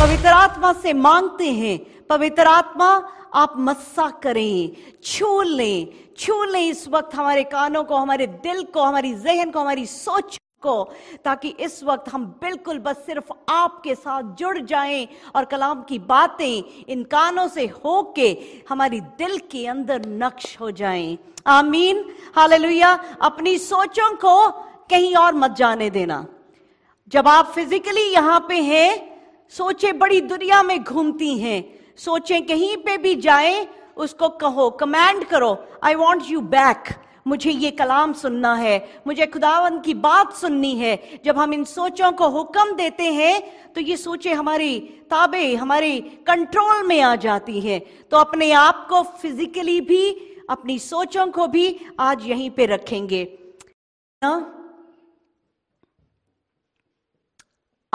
पवित्र आत्मा से मांगते हैं पवित्र आत्मा आप मस्सा करें छू लें छू लें इस वक्त हमारे कानों को हमारे दिल को हमारी जहन को हमारी सोच को ताकि इस वक्त हम बिल्कुल बस सिर्फ आपके साथ जुड़ जाएं और कलाम की बातें इन कानों से होके हमारी दिल के अंदर नक्श हो जाएं आमीन हालेलुया अपनी सोचों को कहीं और मत जाने देना जब आप फिजिकली यहां पे हैं सोचे बड़ी दुनिया में घूमती हैं सोचे कहीं पे भी जाए उसको कहो कमांड करो आई वॉन्ट यू बैक मुझे ये कलाम सुनना है मुझे खुदावन की बात सुननी है जब हम इन सोचों को हुक्म देते हैं तो ये सोचें हमारी ताबे हमारी कंट्रोल में आ जाती हैं तो अपने आप को फिजिकली भी अपनी सोचों को भी आज यहीं पे रखेंगे ना हाँ?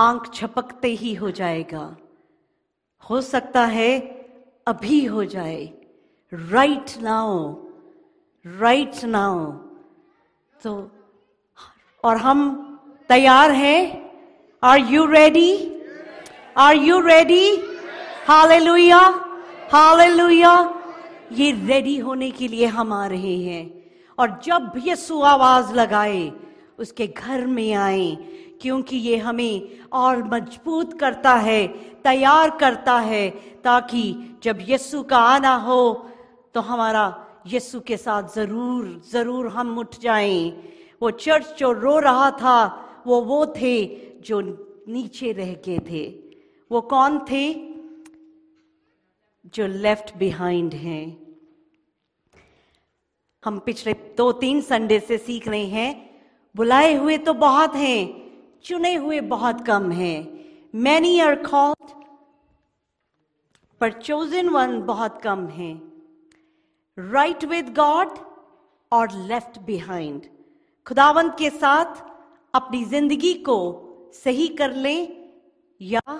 आंख छपकते ही हो जाएगा हो सकता है अभी हो जाए राइट नाउ राइट नाउ तो और हम तैयार हैं are you ready are you ready hallelujah हाले लुया ये रेडी होने के लिए हम आ रहे हैं और जब यीशु आवाज लगाए उसके घर में आए क्योंकि ये हमें और मजबूत करता है तैयार करता है ताकि जब यस्सु का आना हो तो हमारा यस्सु के साथ ज़रूर ज़रूर हम उठ जाएं वो चर्च जो रो रहा था वो वो थे जो नीचे रह गए थे वो कौन थे जो लेफ्ट बिहाइंड हैं हम पिछले दो तीन संडे से सीख रहे हैं बुलाए हुए तो बहुत हैं चुने हुए बहुत कम हैं मैनी आर कॉल्ड पर चोजन वन बहुत कम हैं राइट विद गॉड और लेफ्ट बिहाइंड खुदावंत के साथ अपनी जिंदगी को सही कर लें या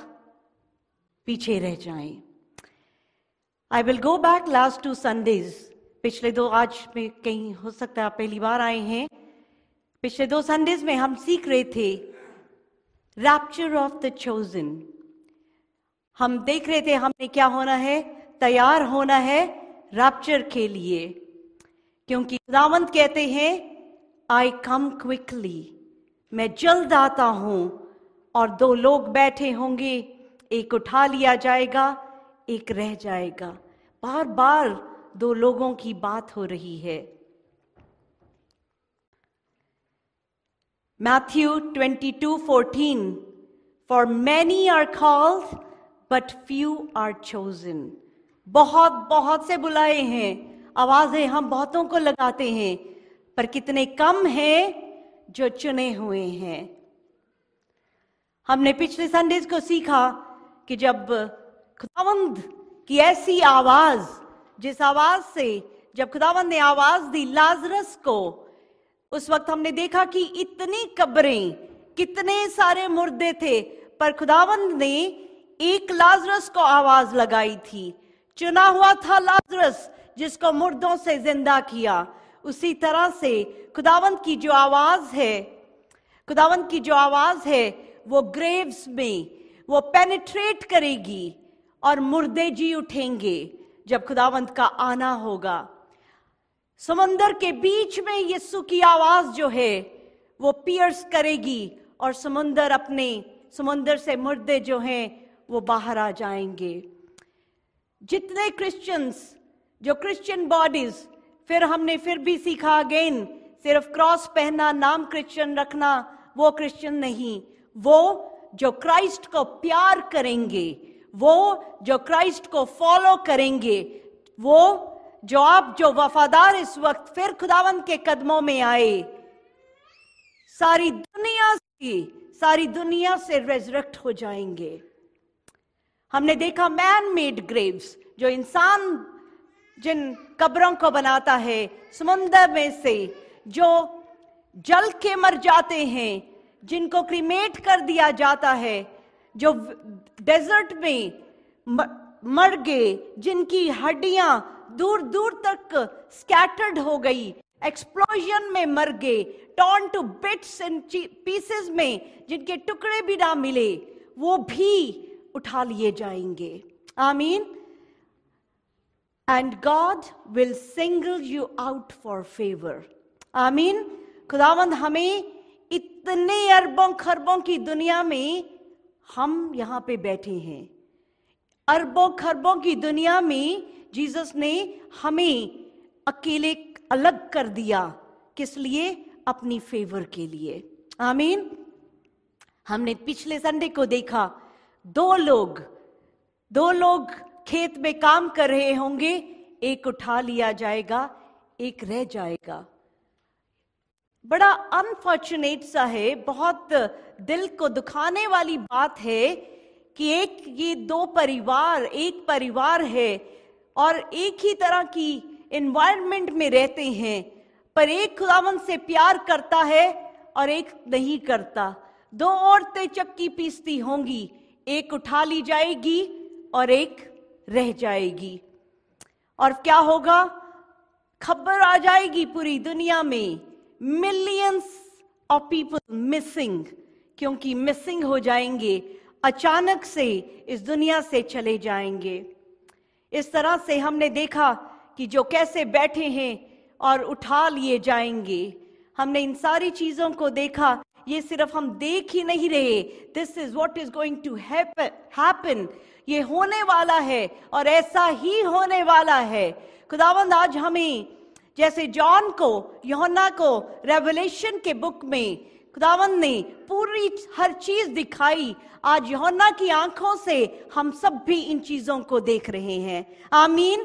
पीछे रह जाएं। I will go back last two Sundays पिछले दो आज में कहीं हो सकता है पहली बार आए हैं पिछले दो संडेज में हम सीख रहे थे रैप्चर ऑफ द चोजन हम देख रहे थे हमने क्या होना है तैयार होना है रैप्चर के लिए क्योंकि रावंत कहते हैं आई कम क्विकली मैं जल्द आता हूं और दो लोग बैठे होंगे एक उठा लिया जाएगा एक रह जाएगा बार बार दो लोगों की बात हो रही है Matthew 22:14 For many are called but few are chosen बहुत बहुत से बुलाए हैं आवाजें हम बहुतों को लगाते हैं पर कितने कम हैं जो चुने हुए हैं हमने पिछले संडेज को सीखा कि जब खुदावंद की ऐसी आवाज जिस आवाज से जब खुदावंद ने आवाज दी लाजरस को उस वक्त हमने देखा कि इतनी कब्रें कितने सारे मुर्दे थे पर खुदावंद ने एक लाजरस को आवाज लगाई थी चुना हुआ था लाजरस जिसको मुर्दों से जिंदा किया उसी तरह से खुदावंत की जो आवाज है खुदावंत की जो आवाज है वो ग्रेव्स में वो पेनिट्रेट करेगी और मुर्दे जी उठेंगे जब खुदावंत का आना होगा समंदर के बीच में यीशु की आवाज जो है वो पियर्स करेगी और समंदर अपने समंदर से मुर्दे जो हैं वो बाहर आ जाएंगे जितने क्रिश्चियंस जो क्रिश्चियन बॉडीज फिर हमने फिर भी सीखा अगेन सिर्फ क्रॉस पहनना नाम क्रिश्चियन रखना वो क्रिश्चियन नहीं वो जो क्राइस्ट को प्यार करेंगे वो जो क्राइस्ट को फॉलो करेंगे वो जो आप जो वफादार इस वक्त फिर खुदावन के कदमों में आए सारी दुनिया से सारी दुनिया से रेजरेक्ट हो जाएंगे हमने देखा मैन मेड ग्रेव्स जो इंसान जिन कब्रों को बनाता है समुंदर में से जो जल के मर जाते हैं जिनको क्रीमेट कर दिया जाता है जो डेजर्ट में मर गए जिनकी हड्डियां दूर दूर तक स्कैटर्ड हो गई एक्सप्लोजन में मर गए torn to bits and pieces में जिनके टुकड़े भी ना मिले वो भी उठा लिए जाएंगे आमीन and God will single you out for favour आमीन खुदावंद हमें इतने अरबों खरबों की दुनिया में हम यहां पे बैठे हैं अरबों खरबों की दुनिया में जीसस ने हमें अकेले अलग कर दिया किस लिए अपनी फेवर के लिए आमीन हमने पिछले संडे को देखा दो लोग दो लोग खेत में काम कर रहे होंगे एक उठा लिया जाएगा एक रह जाएगा बड़ा अनफॉर्चुनेट सा है बहुत दिल को दुखाने वाली बात है कि एक ये दो परिवार एक परिवार है और एक ही तरह की एनवायरनमेंट में रहते हैं पर एक खुदावन से प्यार करता है और एक नहीं करता दो औरतें चक्की पीसती होंगी एक उठा ली जाएगी और एक रह जाएगी और क्या होगा खबर आ जाएगी पूरी दुनिया में मिलियंस ऑफ पीपल मिसिंग क्योंकि मिसिंग हो जाएंगे अचानक से इस दुनिया से चले जाएंगे इस तरह से हमने देखा कि जो कैसे बैठे हैं और उठा लिए जाएंगे हमने इन सारी चीजों को देखा ये सिर्फ हम देख ही नहीं रहे this is what is going to happen ये होने वाला है और ऐसा ही होने वाला है खुदावंद आज हमें जैसे जॉन को योना को रेवलेशन के बुक में खुदावन ने पूरी हर चीज दिखाई आज योना की आंखों से हम सब भी इन चीजों को देख रहे हैं आमीन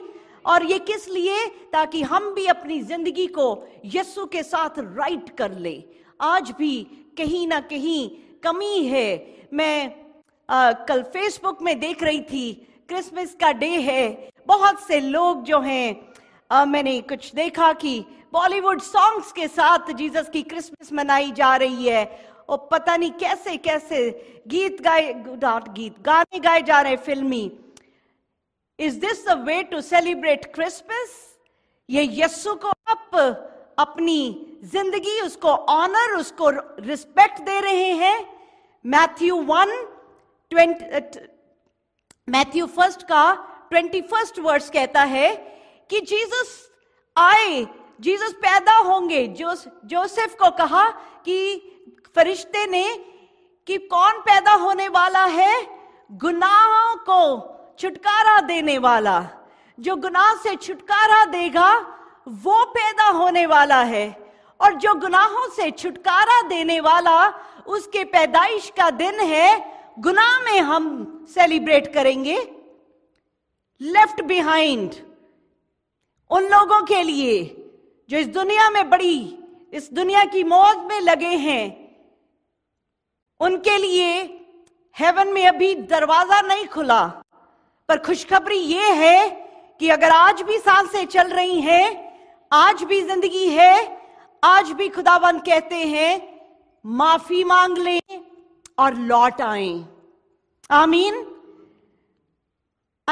और ये किस लिए ताकि हम भी अपनी जिंदगी को यस्सु के साथ राइट कर ले आज भी कहीं ना कहीं कमी है मैं आ, कल फेसबुक में देख रही थी क्रिसमस का डे है बहुत से लोग जो हैं आ, मैंने कुछ देखा कि बॉलीवुड सॉन्ग्स के साथ जीसस की क्रिसमस मनाई जा रही है और पता नहीं कैसे कैसे गीत गाए नॉट गीत गाने गाए जा रहे फिल्मी is this the way to celebrate Christmas ये यस्सु को आप अपनी जिंदगी उसको ऑनर उसको रिस्पेक्ट दे रहे हैं Matthew one twenty Matthew first का ट्वेंटी फर्स्ट वर्स कहता है कि जीसस आए जीसस पैदा होंगे जो जोसेफ को कहा कि फरिश्ते ने कि कौन पैदा होने वाला है गुनाहों को छुटकारा देने वाला जो गुनाह से छुटकारा देगा वो पैदा होने वाला है और जो गुनाहों से छुटकारा देने वाला उसके पैदाइश का दिन है गुनाह में हम सेलिब्रेट करेंगे लेफ्ट बिहाइंड उन लोगों के लिए जो इस दुनिया में बड़ी इस दुनिया की मौत में लगे हैं उनके लिए हेवन में अभी दरवाजा नहीं खुला पर खुशखबरी यह है कि अगर आज भी साल से चल रही हैं आज भी जिंदगी है आज भी खुदावन कहते हैं माफी मांग लें और लौट आए आमीन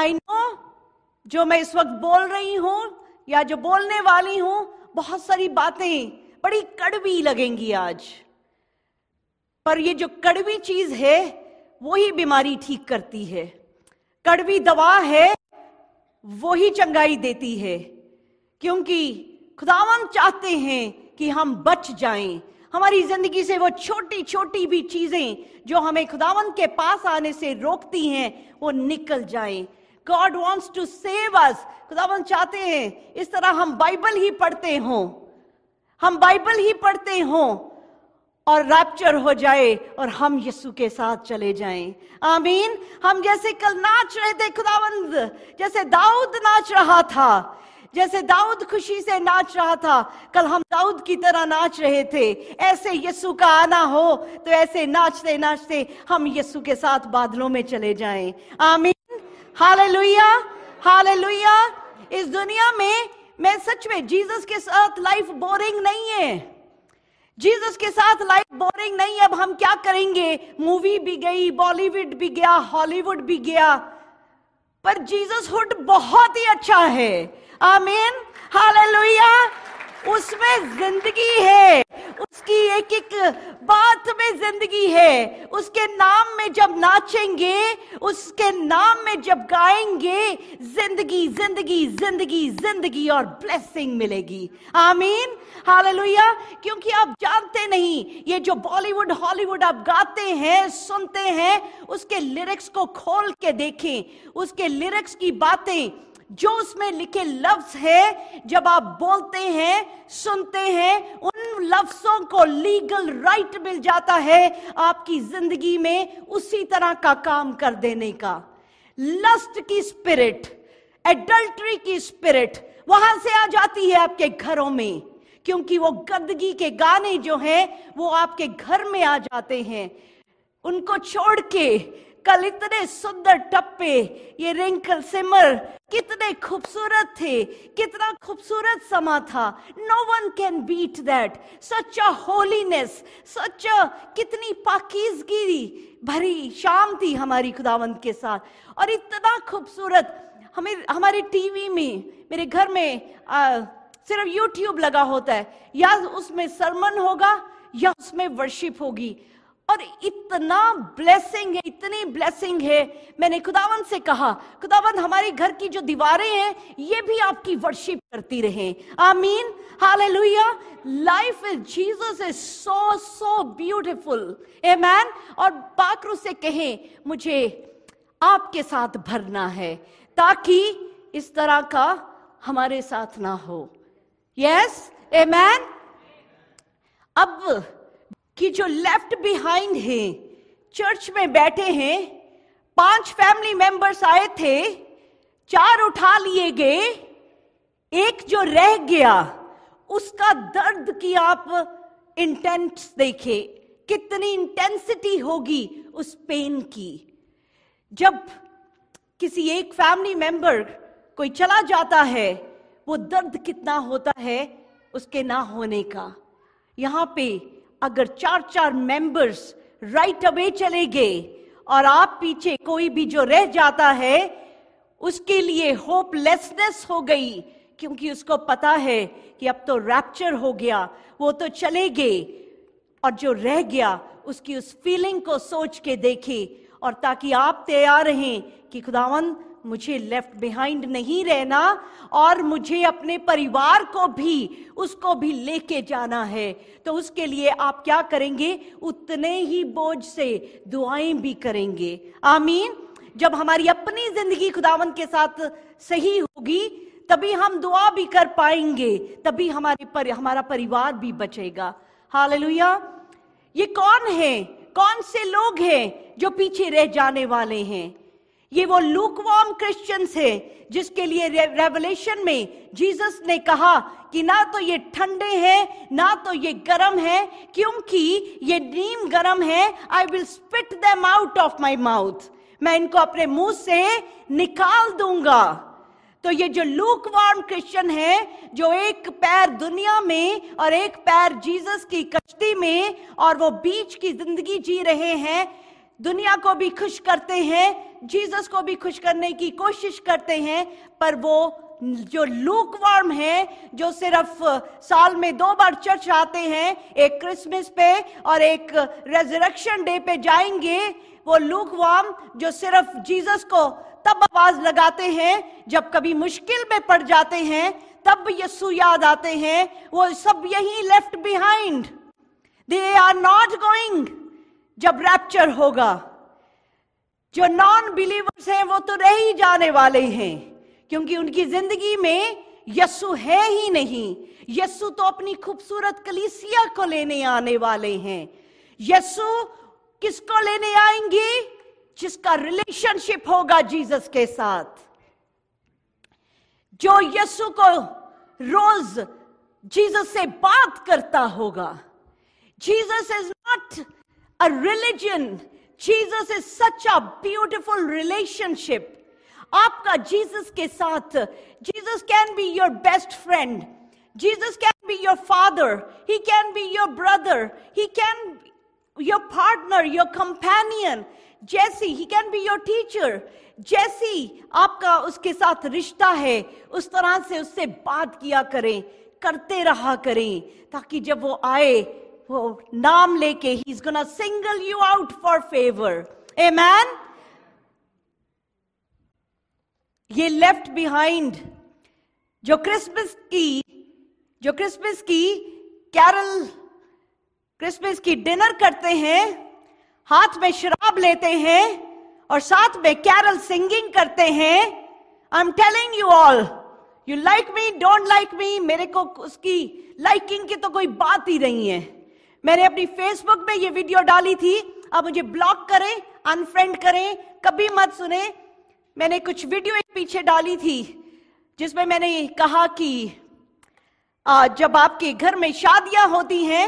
आई नो जो मैं इस वक्त बोल रही हूं या जो बोलने वाली हूं बहुत सारी बातें बड़ी कड़वी लगेंगी आज पर ये जो कड़वी चीज है वही बीमारी ठीक करती है कड़वी दवा है वही चंगाई देती है क्योंकि खुदावन चाहते हैं कि हम बच जाएं हमारी जिंदगी से वो छोटी छोटी भी चीजें जो हमें खुदावन के पास आने से रोकती हैं वो निकल जाएं God wants to save us खुदावन चाहते हैं इस तरह हम बाइबल ही पढ़ते हो हम बाइबल ही पढ़ते हो और रैप्चर हो जाए और हम यीशु के साथ चले जाएं आमीन हम जैसे कल नाच रहे थे खुदावंद जैसे दाऊद नाच रहा था जैसे दाऊद खुशी से नाच रहा था कल हम दाऊद की तरह नाच रहे थे ऐसे यीशु का आना हो तो ऐसे नाचते नाचते हम यीशु के साथ बादलों में चले जाएं आमीन हालेलुया हालेलुया इस दुनिया में मैं सच में जीसस के साथ लाइफ बोरिंग नहीं है जीसस के साथ लाइफ बोरिंग नहीं है अब हम क्या करेंगे मूवी भी गई बॉलीवुड भी गया हॉलीवुड भी गया पर जीसस हुड बहुत ही अच्छा है आमीन हालेलुया उसमें जिंदगी है उसकी एक एक बात में जिंदगी है उसके नाम में जब नाचेंगे उसके नाम में जब गाएंगे जिंदगी जिंदगी जिंदगी जिंदगी और ब्लेसिंग मिलेगी आमीन हाल क्योंकि आप जानते नहीं ये जो बॉलीवुड हॉलीवुड आप गाते हैं सुनते हैं उसके लिरिक्स को खोल के देखें उसके लिरिक्स की बातें जो उसमें लिखे लफ्ज है जब आप बोलते हैं सुनते हैं उन लफ्जों को लीगल राइट मिल जाता है आपकी जिंदगी में उसी तरह का काम कर देने का लस्ट की स्पिरिट एडल्ट्री की स्पिरिट वहां से आ जाती है आपके घरों में क्योंकि वो गंदगी के गाने जो हैं वो आपके घर में आ जाते हैं उनको छोड़ के कल इतने सुंदर टप्पे ये रिंकल सिमर कितने खूबसूरत थे कितना खूबसूरत समा था no one can beat that such a holiness such a कितनी पाकिजगी भरी शाम थी हमारी खुदावंत के साथ और इतना खूबसूरत हमें हमारे टीवी में मेरे घर में आ, सिर्फ यूट्यूब लगा होता है या उसमें सरमन होगा या उसमें वर्शिप होगी और इतना ब्लेसिंग है इतनी ब्लेसिंग है मैंने खुदावन से कहा खुदावन हमारे घर की जो दीवारें हैं ये भी आपकी वर्शिप करती रहे आमीन hallelujah life is Jesus is so so beautiful amen और पाकरू से कहें मुझे आपके साथ भरना है ताकि इस तरह का हमारे साथ ना हो यस ए मैन अब कि जो लेफ्ट बिहाइंड हैं चर्च में बैठे हैं पांच फैमिली मेंबर्स आए थे चार उठा लिए गए एक जो रह गया उसका दर्द की आप इंटेंट देखे कितनी इंटेंसिटी होगी उस पेन की जब किसी एक फैमिली मेंबर कोई चला जाता है वो दर्द कितना होता है उसके ना होने का यहां पे अगर चार चार मेंबर्स राइट अवे चले गए और आप पीछे कोई भी जो रह जाता है उसके लिए होपलेसनेस हो गई क्योंकि उसको पता है कि अब तो रैप्चर हो गया वो तो चले गए और जो रह गया उसकी उस फीलिंग को सोच के देखे और ताकि आप तैयार रहें कि खुदावंद मुझे लेफ्ट बिहाइंड नहीं रहना और मुझे अपने परिवार को भी उसको भी लेके जाना है तो उसके लिए आप क्या करेंगे उतने ही बोझ से दुआएं भी करेंगे आमीन जब हमारी अपनी जिंदगी खुदावन के साथ सही होगी तभी हम दुआ भी कर पाएंगे तभी हमारे पर हमारा परिवार भी बचेगा हालेलुया ये कौन है कौन से लोग हैं जो पीछे रह जाने वाले हैं ये वो लूकवाम क्रिश्चियंस है जिसके लिए रेवलेशन में जीसस ने कहा कि ना तो ये ठंडे हैं ना तो ये गर्म है क्योंकि ये नीम गर्म है I will spit them out of my mouth मैं इनको अपने मुंह से निकाल दूंगा तो ये जो लूक वार्म क्रिश्चियन है जो एक पैर दुनिया में और एक पैर जीसस की कश्ती में और वो बीच की जिंदगी जी रहे हैं दुनिया को भी खुश करते हैं जीसस को भी खुश करने की कोशिश करते हैं पर वो जो लूक वार्म है जो सिर्फ साल में दो बार चर्च आते हैं एक क्रिसमस पे और एक रेजरक्शन डे पे जाएंगे वो वार्म जो सिर्फ जीसस को तब आवाज लगाते हैं जब कभी मुश्किल में पड़ जाते हैं तब यस्सु याद आते हैं वो सब यही left behind they are not going जब रैप्चर होगा जो नॉन बिलीवर्स हैं वो तो रह ही जाने वाले हैं क्योंकि उनकी जिंदगी में यस्सु है ही नहीं यस्सु तो अपनी खूबसूरत कलीसिया को लेने आने वाले हैं यस्सु किसको लेने आएंगे जिसका रिलेशनशिप होगा जीसस के साथ जो यस्सु को रोज जीसस से बात करता होगा Jesus is not a religion Jesus is such a beautiful relationship आपका जीसस के साथ Jesus can be your best friend Jesus can be your father he can be your brother he can your partner your companion जैसी he can be your teacher जैसी आपका उसके साथ रिश्ता है उस तरह से उससे बात किया करें करते रहा करें ताकि जब वो आए नाम लेके he is gonna single you out for favour amen ये लेफ्ट बिहाइंड जो क्रिसमस की जो क्रिसमस की कैरल क्रिसमस की डिनर करते हैं हाथ में शराब लेते हैं और साथ में कैरल सिंगिंग करते हैं I am telling you all you like me don't like me मेरे को उसकी लाइकिंग की तो कोई बात ही नहीं है मैंने अपनी फेसबुक में ये वीडियो डाली थी अब मुझे ब्लॉक करें अनफ्रेंड करें कभी मत सुने मैंने कुछ वीडियो एक पीछे डाली थी जिसमें मैंने कहा कि जब आपके घर में शादियां होती हैं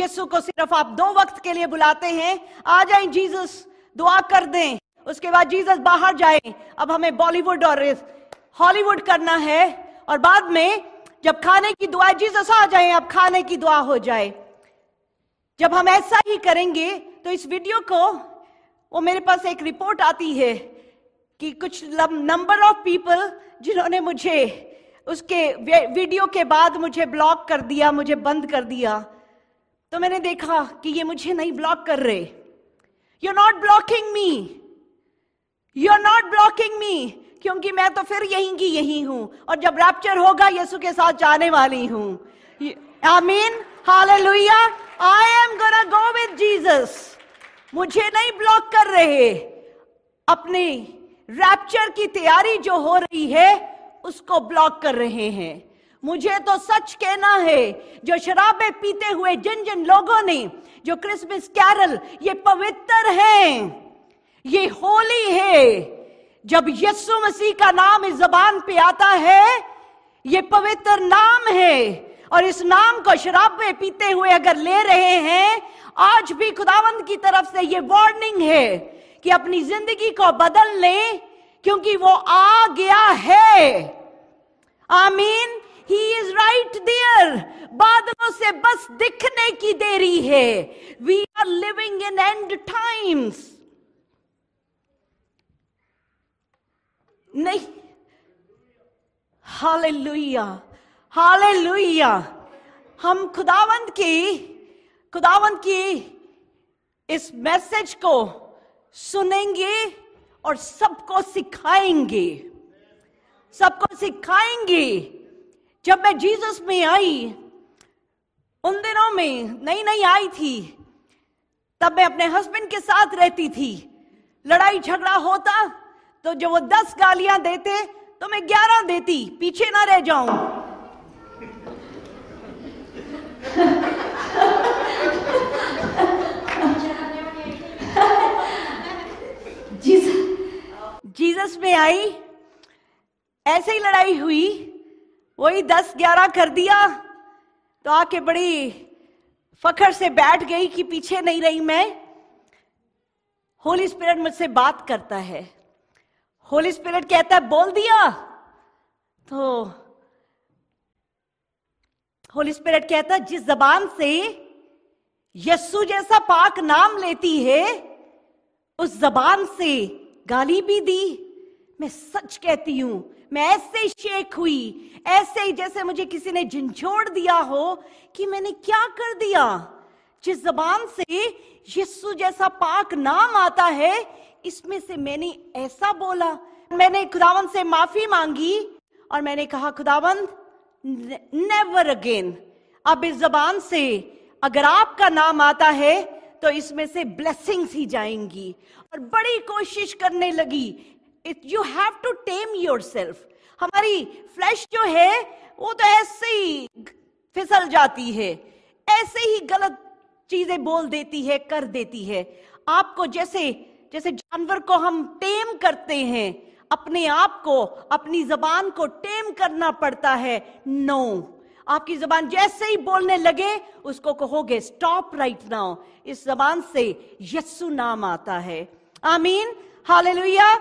यीशु को सिर्फ आप दो वक्त के लिए बुलाते हैं आ जाए जीसस दुआ कर दें उसके बाद जीसस बाहर जाए अब हमें बॉलीवुड और हॉलीवुड करना है और बाद में जब खाने की दुआ जीसस आ जाए अब खाने की दुआ हो जाए जब हम ऐसा ही करेंगे तो इस वीडियो को वो मेरे पास एक रिपोर्ट आती है कि कुछ नंबर ऑफ पीपल जिन्होंने मुझे उसके वीडियो के बाद मुझे ब्लॉक कर दिया मुझे बंद कर दिया तो मैंने देखा कि ये मुझे नहीं ब्लॉक कर रहे you not blocking me you are not blocking me क्योंकि मैं तो फिर यहीं की यहीं हूं और जब रैप्चर होगा यसु के साथ जाने वाली हूं आमीन I mean, hallelujah I am gonna go with Jesus मुझे नहीं ब्लॉक कर रहे अपनी रैप्चर की तैयारी जो हो रही है उसको ब्लॉक कर रहे हैं मुझे तो सच कहना है जो शराबे पीते हुए जिन जिन लोगों ने जो क्रिसमस कैरल ये पवित्र है ये होली है जब यीशु मसीह का नाम इस जबान पे आता है ये पवित्र नाम है और इस नाम को शराब में पीते हुए अगर ले रहे हैं आज भी खुदावंद की तरफ से ये वार्निंग है कि अपनी जिंदगी को बदल ले क्योंकि वो आ गया है आमीन ही इज राइट देयर बादलों से बस दिखने की देरी है we are living in end times नहीं हालेलुया हालेलुया हम खुदावंत की खुदावंत की इस मैसेज को सुनेंगे और सबको सिखाएंगे सबको सिखाएंगे जब मैं जीसस में आई उन दिनों में नई नई आई थी तब मैं अपने हस्बैंड के साथ रहती थी लड़ाई झगड़ा होता तो जो वो दस गालियां देते तो मैं ग्यारह देती पीछे ना रह जाऊं जीसस में आई ऐसे ही लड़ाई हुई वही दस ग्यारह कर दिया तो आके बड़ी फखर से बैठ गई कि पीछे नहीं रही मैं होली स्पिरिट मुझसे बात करता है होली स्पिरिट कहता है बोल दिया तो होली स्पिरिट कहता है जिस जबान से यस्सु जैसा पाक नाम लेती है उस जबान से गाली भी दी मैं सच कहती हूं मैं ऐसे शेख हुई ऐसे ही जैसे मुझे किसी ने झिझोड़ दिया हो कि मैंने क्या कर दिया जिस जबान से यीशु जैसा पाक नाम आता है इसमें से मैंने ऐसा बोला मैंने खुदावंत से माफी मांगी और मैंने कहा खुदावंत नेवर अगेन अब इस जबान से अगर आपका नाम आता है तो इसमें से ब्लेसिंग्स ही जाएंगी और बड़ी कोशिश करने लगी it you have to tame yourself हमारी फ्लैश जो है वो तो ऐसे ही फिसल जाती है ऐसे ही गलत चीजें बोल देती है कर देती है आपको जैसे जैसे जानवर को हम टेम करते हैं अपने आप को अपनी जबान को टेम करना पड़ता है नो आपकी जबान जैसे ही बोलने लगे उसको कहोगे स्टॉप राइट नाउ इस जबान से यस्सु नाम आता है आमीन हालेलुया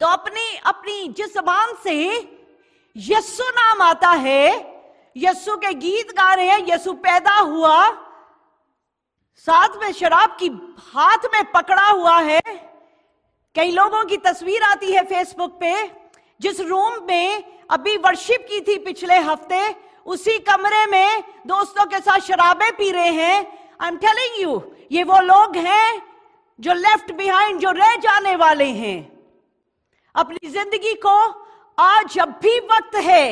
तो अपनी अपनी जिस जबान से यस्सु नाम आता है यस्सु के गीत गा रहे हैं यस्सु पैदा हुआ साथ में शराब की हाथ में पकड़ा हुआ है कई लोगों की तस्वीर आती है फेसबुक पे जिस रूम में अभी वर्शिप की थी पिछले हफ्ते उसी कमरे में दोस्तों के साथ शराबे पी रहे हैं आई एम टेलिंग यू ये वो लोग हैं जो लेफ्ट बिहाइंड जो रह जाने वाले हैं अपनी जिंदगी को आज अब भी वक्त है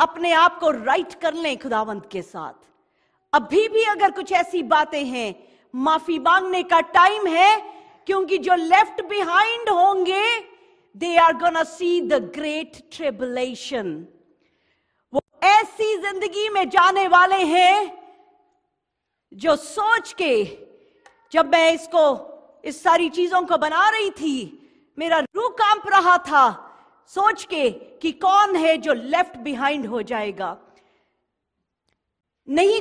अपने आप को राइट कर लें खुदावंत के साथ अभी भी अगर कुछ ऐसी बातें हैं माफी मांगने का टाइम है क्योंकि जो लेफ्ट बिहाइंड होंगे they are gonna see the great tribulation वो ऐसी जिंदगी में जाने वाले हैं जो सोच के जब मैं इसको इस सारी चीजों को बना रही थी मेरा रूह कांप रहा था सोच के कि कौन है जो लेफ्ट बिहाइंड हो जाएगा नहीं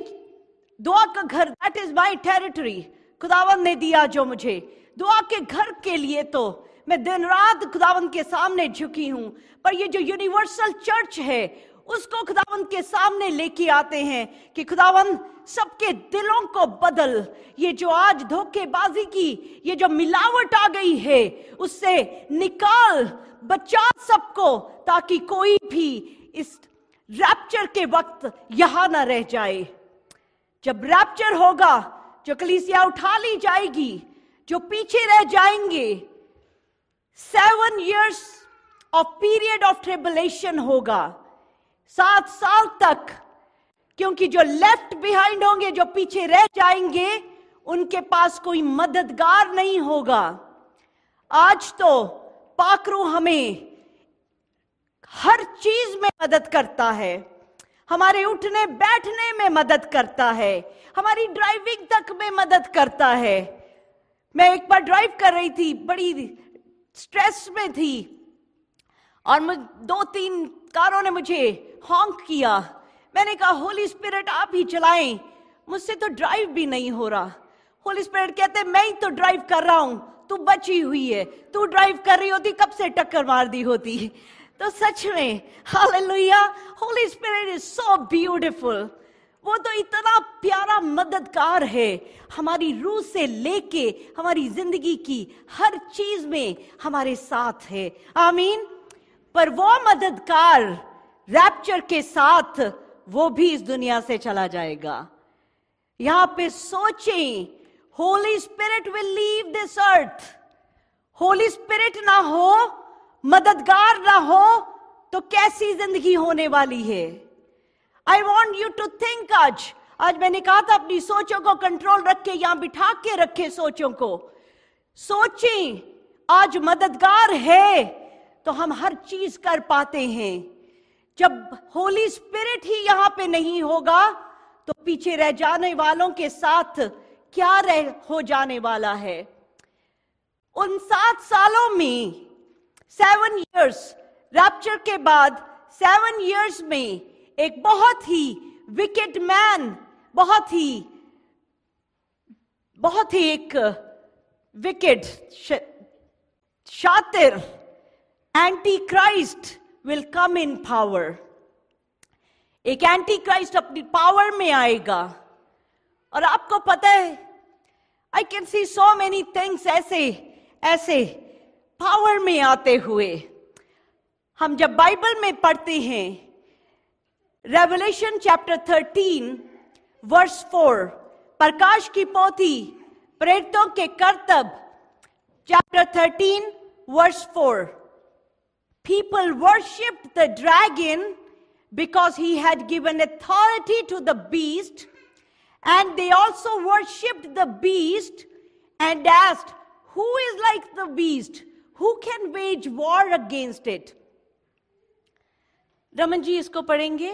दुआ का घर दैट इज माई टेरिटरी खुदावन ने दिया जो मुझे दुआ के घर के लिए तो मैं दिन रात खुदावन के सामने झुकी हूं पर ये जो यूनिवर्सल चर्च है उसको खुदावंत के सामने लेके आते हैं कि खुदावंत सबके दिलों को बदल ये जो आज धोखेबाजी की ये जो मिलावट आ गई है उससे निकाल बचा सबको ताकि कोई भी इस रैप्चर के वक्त यहां ना रह जाए जब रैप्चर होगा जो कलीसिया उठा ली जाएगी जो पीछे रह जाएंगे seven years of period of tribulation होगा सात साल तक क्योंकि जो लेफ्ट बिहाइंड होंगे जो पीछे रह जाएंगे उनके पास कोई मददगार नहीं होगा आज तो पाकरू हमें हर चीज में मदद करता है हमारे उठने बैठने में मदद करता है हमारी ड्राइविंग तक में मदद करता है मैं एक बार ड्राइव कर रही थी बड़ी स्ट्रेस में थी और मुझे दो तीन कारों ने मुझे हॉन्क किया मैंने कहा होली स्पिरिट आप ही चलाएं मुझसे तो ड्राइव भी नहीं हो रहा होली स्पिरिट कहते मैं ही तो ड्राइव कर रहा हूं तू बची हुई है तू ड्राइव कर रही होती कब से टक्कर मार दी होती तो सच में hallelujah Holy Spirit is so beautiful वो तो इतना प्यारा मददगार है हमारी रूह से लेके हमारी जिंदगी की हर चीज में हमारे साथ है आमीन पर वो मददगार रैप्चर के साथ वो भी इस दुनिया से चला जाएगा यहां पे सोचें Holy Spirit will leave this earth Holy Spirit ना हो मददगार ना हो तो कैसी जिंदगी होने वाली है I want you to think आज आज मैंने कहा था अपनी सोचों को कंट्रोल रखे यहां बिठा के रखे सोचों को सोचें आज मददगार है तो हम हर चीज कर पाते हैं जब होली स्पिरिट ही यहां पे नहीं होगा तो पीछे रह जाने वालों के साथ क्या रह हो जाने वाला है उन सात सालों में सेवन ईयर्स रैप्चर के बाद सेवन ईयर्स में एक बहुत ही विकेट मैन बहुत ही बहुत ही एक विकेट शातिर antichrist will come in power एक एंटी क्राइस्ट अपनी पावर में आएगा और आपको पता है I can see so many things ऐसे ऐसे पावर में आते हुए हम जब बाइबल में पढ़ते हैं Revelation chapter thirteen verse four प्रकाश की पोथी प्रेरितों के कर्तव्य chapter thirteen verse four people worshipped the dragon because he had given authority to the beast, and they also worshipped the beast and asked, Who is like the beast? Who can wage war against it? Raman ji इसको पढ़ेंगे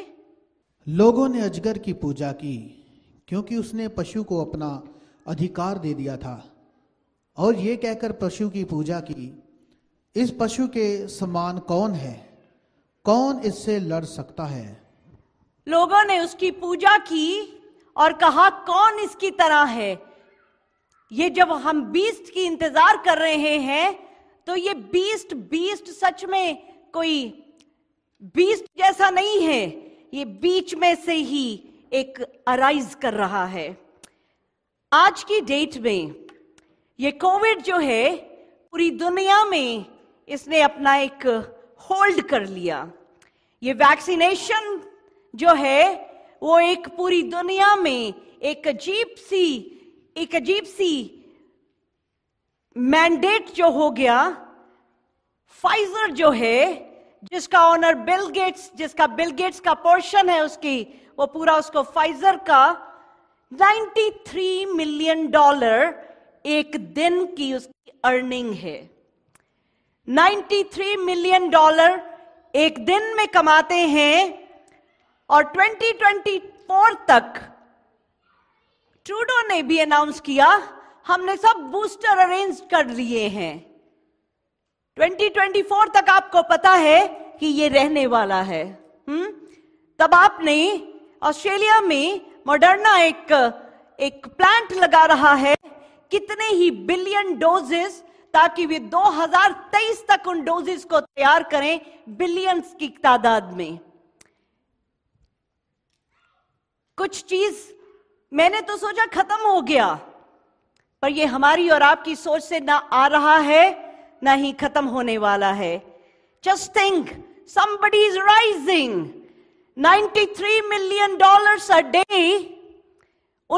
लोगों ने अजगर की पूजा की क्योंकि उसने पशु को अपना अधिकार दे दिया था और ये कहकर पशु की पूजा की इस पशु के समान कौन है कौन इससे लड़ सकता है लोगों ने उसकी पूजा की और कहा कौन इसकी तरह है ये जब हम बीस्ट की इंतजार कर रहे हैं तो ये बीस्ट बीस्ट सच में कोई बीस्ट जैसा नहीं है ये बीच में से ही एक अराइज कर रहा है आज की डेट में ये कोविड जो है पूरी दुनिया में इसने अपना एक होल्ड कर लिया ये वैक्सीनेशन जो है वो एक पूरी दुनिया में एक अजीब सी एक अजीब सी मैंडेट जो हो गया फाइजर जो है जिसका ऑनर बिल गेट्स जिसका बिल गेट्स का पोर्शन है उसकी वो पूरा उसको फाइजर का 93 मिलियन डॉलर एक दिन की उसकी अर्निंग है 93 मिलियन डॉलर एक दिन में कमाते हैं और 2024 तक ट्रूडो ने भी अनाउंस किया हमने सब बूस्टर अरेंज कर लिए हैं 2024 तक आपको पता है कि ये रहने वाला है हुँ? हम्म? तब आपने ऑस्ट्रेलिया में मॉडर्ना एक एक प्लांट लगा रहा है कितने ही बिलियन डोजेस ताकि वे 2023 तक उन डोजेस को तैयार करें बिलियंस की तादाद में कुछ चीज मैंने तो सोचा खत्म हो गया पर यह हमारी और आपकी सोच से ना आ रहा है ना ही खत्म होने वाला है just think somebody is raising 93 million dollar a day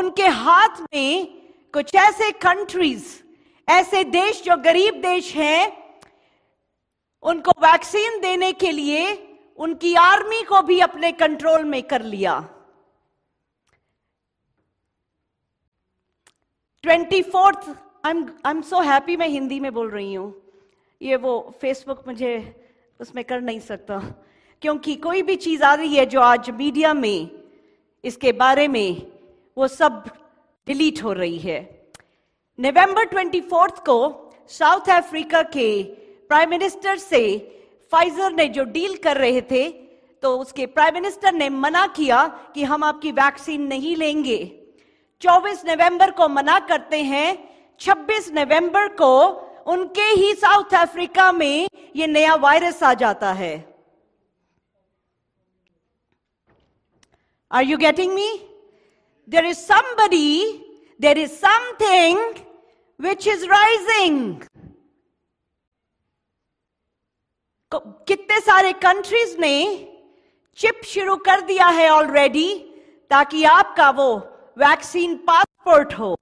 उनके हाथ में कुछ ऐसे कंट्रीज ऐसे देश जो गरीब देश हैं उनको वैक्सीन देने के लिए उनकी आर्मी को भी अपने कंट्रोल में कर लिया 24th I am I am so happy मैं हिंदी में बोल रही हूं ये वो फेसबुक मुझे उसमें कर नहीं सकता क्योंकि कोई भी चीज़ आ रही है जो आज मीडिया में इसके बारे में वो सब डिलीट हो रही है नवंबर 24 को साउथ अफ्रीका के प्राइम मिनिस्टर से फाइजर ने जो डील कर रहे थे तो उसके प्राइम मिनिस्टर ने मना किया कि हम आपकी वैक्सीन नहीं लेंगे 24 नवंबर को मना करते हैं 26 नवंबर को उनके ही साउथ अफ्रीका में ये नया वायरस आ जाता है are you getting me there is somebody there is something which is rising. कितने सारे कंट्रीज ने चिप शुरू कर दिया है ऑलरेडी ताकि आपका वो वैक्सीन पासपोर्ट हो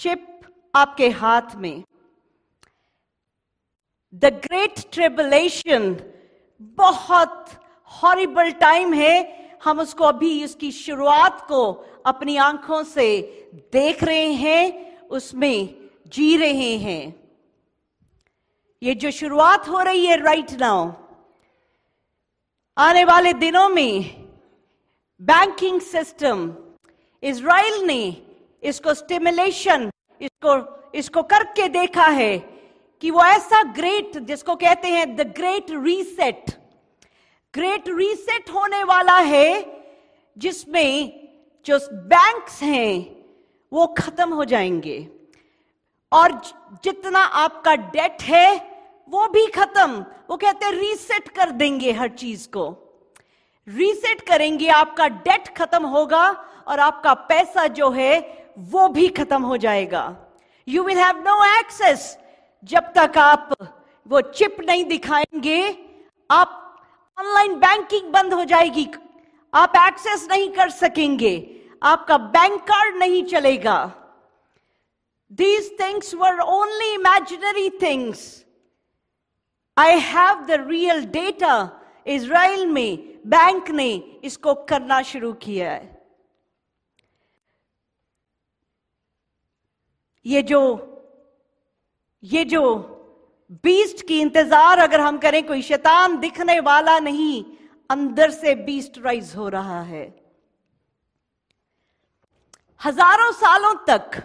चिप आपके हाथ में द ग्रेट ट्रिबुलेशन बहुत हॉरिबल टाइम है हम उसको अभी उसकी शुरुआत को अपनी आंखों से देख रहे हैं उसमें जी रहे हैं ये जो शुरुआत हो रही है राइट नाउ आने वाले दिनों में बैंकिंग सिस्टम इसराइल ने इसको स्टिमुलेशन इसको इसको करके देखा है कि वो ऐसा ग्रेट जिसको कहते हैं the great reset great reset होने वाला है जिसमें जो बैंक्स हैं वो खत्म हो जाएंगे और जितना आपका डेट है वो भी खत्म वो कहते हैं रीसेट कर देंगे हर चीज को रीसेट करेंगे आपका डेट खत्म होगा और आपका पैसा जो है वो भी खत्म हो जाएगा you will have no access जब तक आप वो चिप नहीं दिखाएंगे आप ऑनलाइन बैंकिंग बंद हो जाएगी आप एक्सेस नहीं कर सकेंगे आपका बैंक कार्ड नहीं चलेगा these things were only imaginary things I have the real data Israel में बैंक ने इसको करना शुरू किया है ये जो ये जो बीस्ट की इंतजार अगर हम करें कोई शैतान दिखने वाला नहीं अंदर से बीस्ट राइज हो रहा है हजारों सालों तक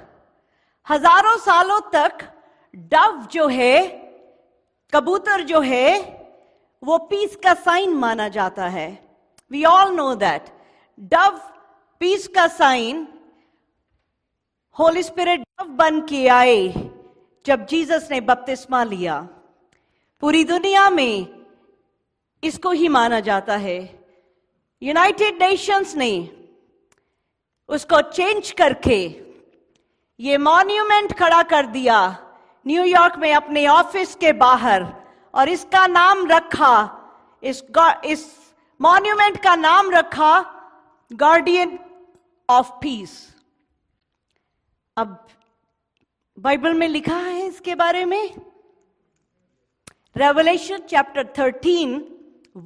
हजारों सालों तक डव जो है कबूतर जो है वो पीस का साइन माना जाता है we all know that dove peace का साइन होली स्पिरिट डव बन के आए जब जीसस ने बपतिस्मा लिया पूरी दुनिया में इसको ही माना जाता है यूनाइटेड नेशंस ने उसको चेंज करके ये मॉन्यूमेंट खड़ा कर दिया न्यूयॉर्क में अपने ऑफिस के बाहर और इसका नाम रखा इस इस मॉन्यूमेंट का नाम रखा गार्डियन ऑफ पीस अब बाइबल में लिखा है इसके बारे में Revelation chapter thirteen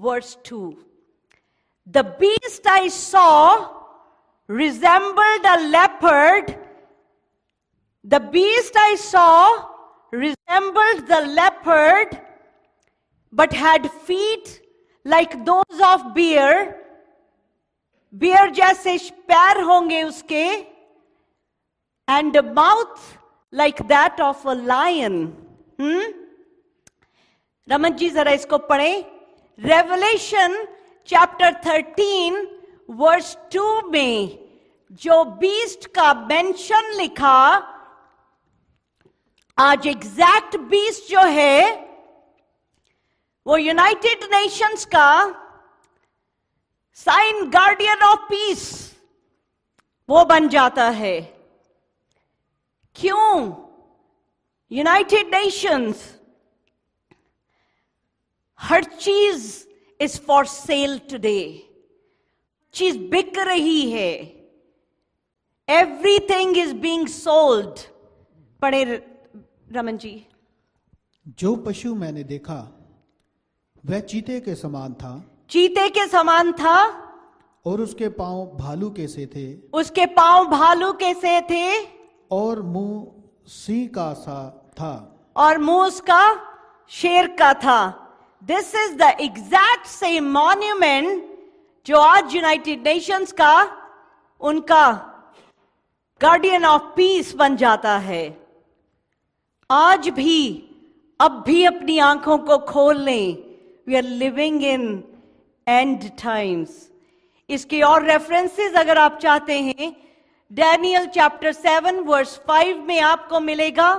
verse two the beast I saw resemble the leopard the beast I saw resemble the leopard but had feet like those of bear bear जैसे पैर होंगे उसके and mouth like that of a lion. Hmm? Raman ji जरा इसको पढ़े revelation chapter 13 verse 2 में जो beast का मेंशन लिखा आज एग्जैक्ट बीस्ट जो है वो यूनाइटेड नेशंस का साइन गार्डियन ऑफ पीस वो बन जाता है क्यों यूनाइटेड नेशंस हर चीज इज फॉर सेल टुडे चीज बिक रही है एवरीथिंग इज बीइंग सोल्ड पढ़े रमन जी जो पशु मैंने देखा वह चीते के समान था चीते के समान था और उसके पांव भालू कैसे थे उसके पांव भालू कैसे थे और मुंह सिंह का सा था और मुंह उसका शेर का था this is the exact same monument जो आज यूनाइटेड नेशंस का उनका गार्डियन ऑफ पीस बन जाता है आज भी अब भी अपनी आंखों को खोल लें we are living in end times इसके और रेफरेंसेस अगर आप चाहते हैं Daniel chapter seven verse five में आपको मिलेगा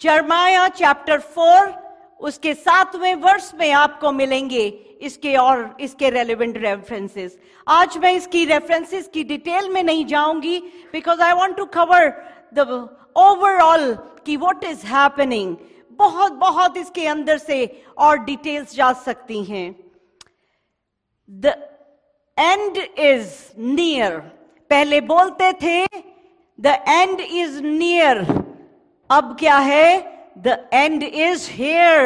जर्माया चैप्टर फोर उसके सातवें वर्ष में आपको मिलेंगे इसके और इसके रेलिवेंट रेफरेंसेस आज मैं इसकी रेफरेंसेस की डिटेल में नहीं जाऊंगी because I want to cover the overall कि वॉट इज हैपनिंग बहुत बहुत इसके अंदर से और डिटेल्स जा सकती हैं द एंड इज नियर पहले बोलते थे द एंड इज नियर अब क्या है the end is here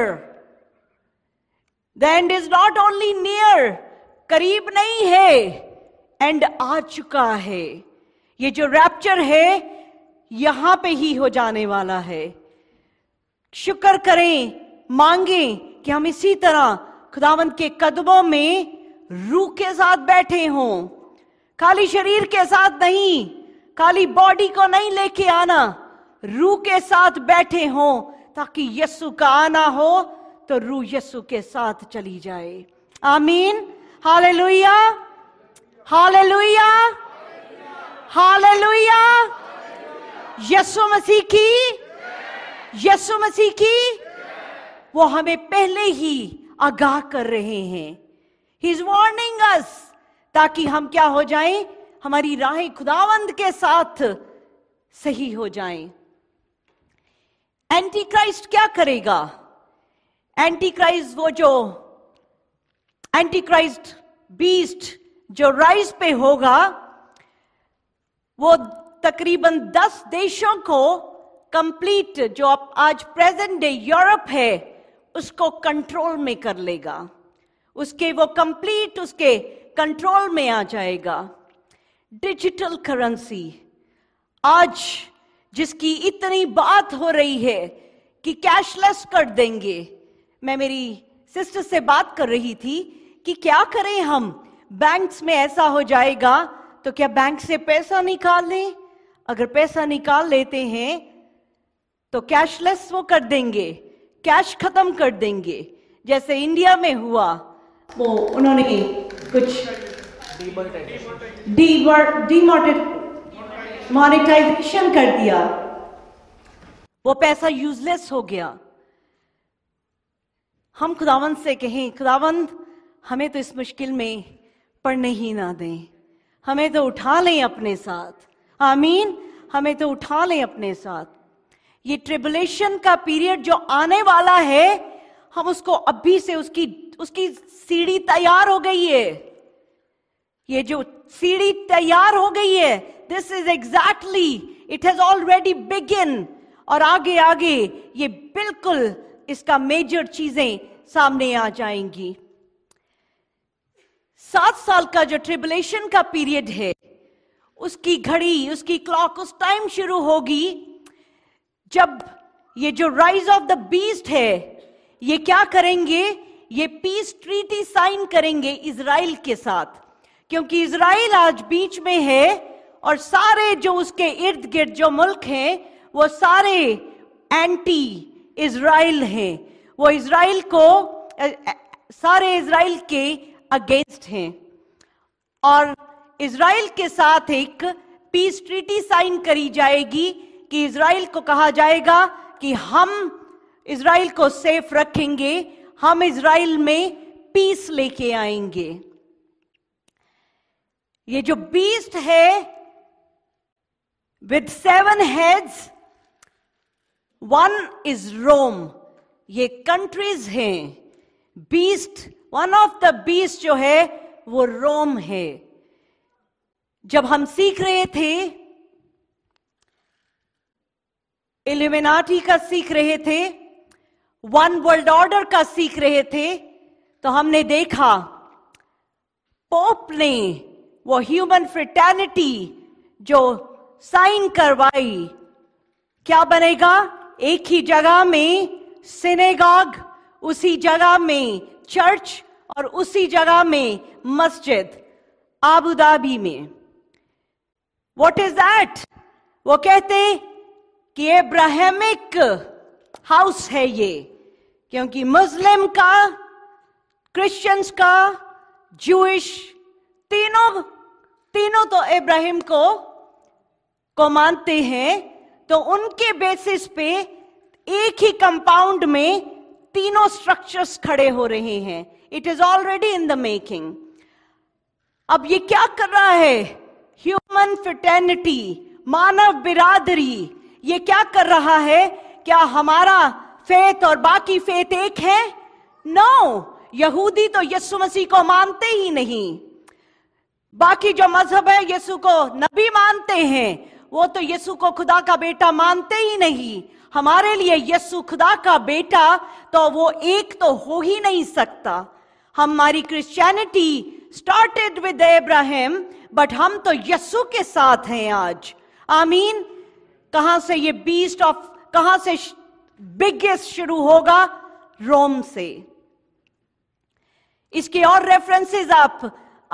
the end is not only near करीब नहीं है एंड आ चुका है ये जो रैप्चर है यहां पे ही हो जाने वाला है शुक्र करें मांगे कि हम इसी तरह खुदावंत के कदमों में रूह के साथ बैठे हों खाली शरीर के साथ नहीं खाली बॉडी को नहीं लेके आना रू के साथ बैठे हो ताकि यस्सु का आना हो तो रू यस्सु के साथ चली जाए आमीन हाले लुया हाले लुया हाले लुया यस्सु मसीह की यस्सु मसीह की वो हमें पहले ही आगाह कर रहे हैं ही इज वार्निंग अस ताकि हम क्या हो जाएं हमारी राहें खुदावंद के साथ सही हो जाएं एंटी क्राइस्ट क्या करेगा एंटी क्राइस्ट वो जो एंटी क्राइस्ट बीस्ट जो राइज पे होगा वो तकरीबन दस देशों को कंप्लीट जो आज प्रेजेंट डे यूरोप है उसको कंट्रोल में कर लेगा उसके वो कंप्लीट उसके कंट्रोल में आ जाएगा डिजिटल करेंसी आज जिसकी इतनी बात हो रही है कि कैशलेस कर देंगे मैं मेरी सिस्टर से बात कर रही थी कि क्या करें हम बैंक्स में ऐसा हो जाएगा तो क्या बैंक से पैसा निकाल लें अगर पैसा निकाल लेते हैं तो कैशलेस वो कर देंगे कैश खत्म कर देंगे जैसे इंडिया में हुआ वो उन्होंने कुछ डीमोटेट मोनेटाइजेशन कर दिया वो पैसा यूजलेस हो गया हम खुदावंद से कहें खुदावंद हमें तो इस मुश्किल में पड़ने ही ना दें हमें तो उठा लें अपने साथ आमीन हमें तो उठा लें अपने साथ ये ट्रिबुलेशन का पीरियड जो आने वाला है हम उसको अभी से उसकी उसकी सीढ़ी तैयार हो गई है ये जो सीढ़ी तैयार हो गई है this is exactly it has already begin और आगे आगे ये बिल्कुल इसका मेजर चीजें सामने आ जाएंगी सात साल का जो ट्रिबुलेशन का पीरियड है उसकी घड़ी उसकी क्लॉक उस टाइम शुरू होगी जब ये जो राइज ऑफ द बीस्ट है ये क्या करेंगे ये पीस ट्रीटी साइन करेंगे इसराइल के साथ क्योंकि इसराइल आज बीच में है और सारे जो उसके इर्द गिर्द जो मुल्क हैं वो सारे एंटी इसराइल हैं वो इसराइल को सारे इसराइल के अगेंस्ट हैं और इसराइल के साथ एक पीस ट्रीटी साइन करी जाएगी कि इसराइल को कहा जाएगा कि हम इसराइल को सेफ रखेंगे हम इज़राइल में पीस लेके आएंगे ये जो बीस्ट है with seven heads one is Rome ये कंट्रीज हैं beast one of the beast जो है वो रोम है जब हम सीख रहे थे इल्यूमिनाटी का सीख रहे थे वन वर्ल्ड ऑर्डर का सीख रहे थे तो हमने देखा पोप ने वो ह्यूमन फ्रिटर्निटी जो साइन करवाई क्या बनेगा एक ही जगह में सिनेगाग उसी जगह में चर्च और उसी जगह में मस्जिद आबू धाबी में वॉट इज दैट वो कहते कि एब्राहमिक हाउस है ये क्योंकि मुस्लिम का क्रिश्चियंस का जूश तीनों तीनों तो इब्राहिम को को मानते हैं तो उनके बेसिस पे एक ही कंपाउंड में तीनों स्ट्रक्चर्स खड़े हो रहे हैं it is already in the making अब ये क्या कर रहा है ह्यूमन फिटर्निटी मानव बिरादरी ये क्या कर रहा है क्या हमारा फेथ और बाकी फेथ एक है नो यहूदी तो यीशु मसीह को मानते ही नहीं बाकी जो मजहब है यीशु को नबी मानते हैं वो तो यीशु को खुदा का बेटा मानते ही नहीं हमारे लिए यीशु खुदा का बेटा तो वो एक तो हो ही नहीं सकता हमारी Christianity started with Ibrahim but हम तो यस्सु के साथ हैं आज आमीन कहां से ये बीस्ट ऑफ कहां से बिगेस्ट शुरू होगा रोम से इसके और रेफरेंसेस आप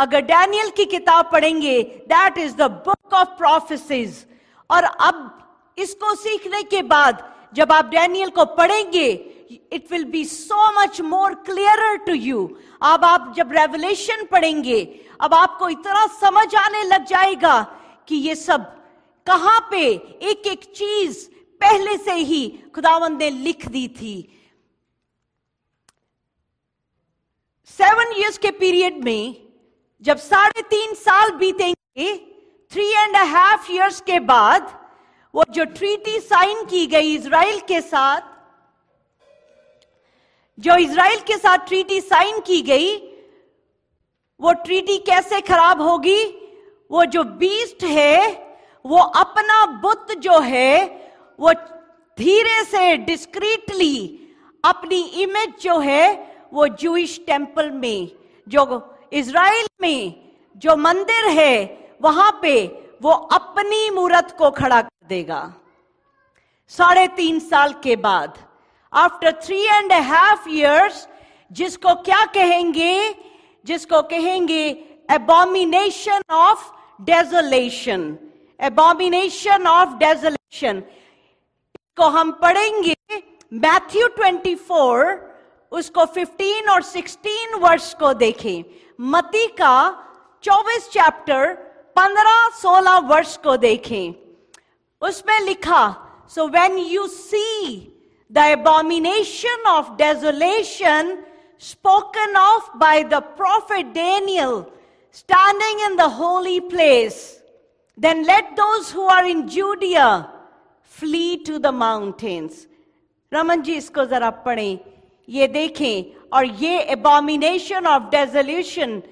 अगर डैनियल की किताब पढ़ेंगे that is the book of prophecies और अब इसको सीखने के बाद जब आप डैनियल को पढ़ेंगे it will be so much more clear to you अब आप जब रेवलेशन पढ़ेंगे अब आपको इतना समझ आने लग जाएगा कि ये सब कहां पे एक एक चीज पहले से ही खुदावन ने लिख दी थी सेवन इयर्स के पीरियड में जब साढ़े तीन साल बीतेंगे थ्री एंड हाफ इयर्स के बाद वो जो ट्रीटी साइन की गई इसराइल के साथ जो इसराइल के साथ ट्रीटी साइन की गई वो ट्रीटी कैसे खराब होगी वो जो बीस्ट है वो अपना बुत जो है वो धीरे से डिस्क्रीटली अपनी इमेज जो है वो जूश टेम्पल में जो इसराइल में जो मंदिर है वहां पे वो अपनी मूर्त को खड़ा कर देगा साढ़े तीन साल के बाद after three and half years जिसको क्या कहेंगे जिसको कहेंगे एबॉमिनेशन ऑफ डेजोलेशन एबॉमिनेशन ऑफ डेजोलेशन को हम पढ़ेंगे मैथ्यू 24 उसको 15 और 16 वर्ष को देखें मती का 24 चैप्टर 15-16 वर्ष को देखें उसमें लिखा so when you see the abomination of desolation spoken of by the prophet Daniel, standing in the holy place. Then let those who are in Judea flee to the mountains Raman ji इसको जरा पढ़ें ये देखें और ये एबॉमिनेशन ऑफ डेजोल्यूशन